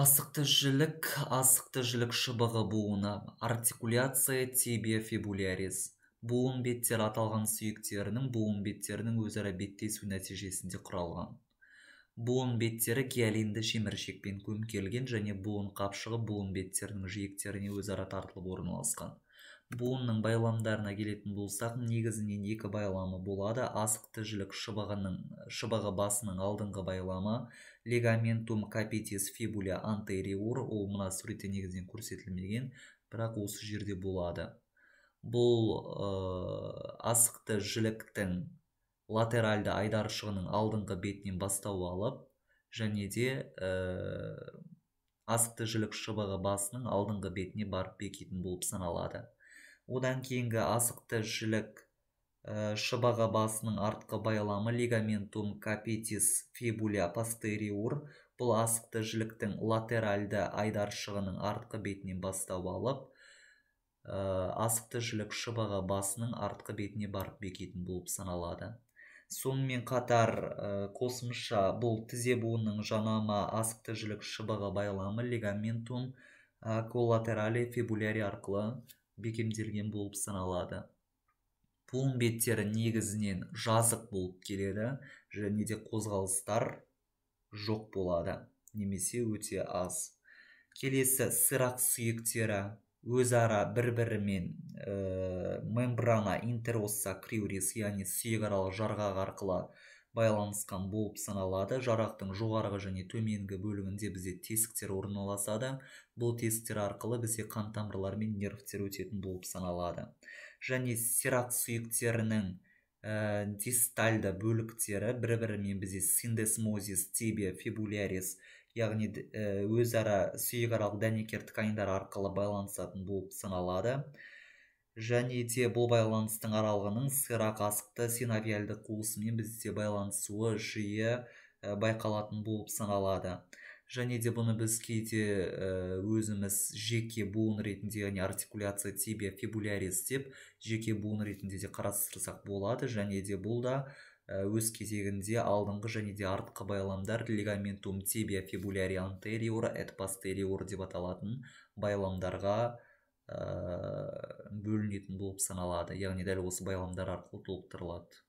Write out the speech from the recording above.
асықты жілік асықты жілік шыбығы буыны артикуляция тибия фибулярис буын беттері аталған сүйектерінің буын беттерінің өзара беттесу нәтижесінде құралған буын беттері гиалинді шеміршекпен көмкерілген және буын қапшығы буын беттерінің жиектеріне өзара тартылып орналасқан буынның байламдарына келетін болсақ негізінен екі байламы болады асықты жілік шыбығының шыбығы басының алдыңғы байламы легаментум капитис фибуля антериор ол мына суретте негізінен көрсетілмеген бірақ осы жерде болады бұл э, асықты жіліктің латеральды айдаршығының алдыңғы бетінен бастау алып және де ә, асықты жілік шыбығы басының алдыңғы бетіне барып бекетін болып саналады одан кейінгі асықты жілік ә, шыбығы басының артқы байламы лигаментум капитис фибуля пастериур бұл асықты жіліктің латеральды айдаршығының артқы бетінен бастау алып ә, асықты жілік шыбығы басының артқы бетіне барып бекетін болып саналады сонымен қатар ә, қосымша бұл тізе буынының жанама асықты жілік шыбығы байламы лигаментум ә, э, коллатерали фибуляри арқылы бекемделген болып саналады буын беттері негізінен жазық болып келеді және де қозғалыстар жоқ болады немесе өте аз келесі сырақ сүйектері өзара бір бірімен э, мембрана интеросса криурис яғни сүйек аралық жарғақ арқылы байланысқан болып саналады жарақтың жоғарғы және төменгі бөлігінде бізде тесіктер орналасады бұл тесіктер арқылы бізде қан тамырлар мен нервтер өтетін болып саналады және сират сүйектерінің ә, бөліктері бір бірімен бізде синдесмозис тибия фибулярис яғни э, өзара сүйекаралық дәнекер тканьдар арқылы байланысатын болып саналады және де бұл байланыстың аралығының сыра қасықты синовиальды қуысымен бізде байланысуы жиі э, байқалатын болып саналады және де бұны біз кейде э, өзіміз жеке буын ретінде яғни артикуляция тибия фибулярис деп жеке буын ретінде де қарастырсақ болады және де бұл да Э, өз кезегінде алдыңғы және де артқы байламдар лигаментум тибия фибуляри антериор эт пастериор деп аталатын байламдарға ә, бөлінетін болып саналады яғни дәл осы байламдар арқылы толықтырылады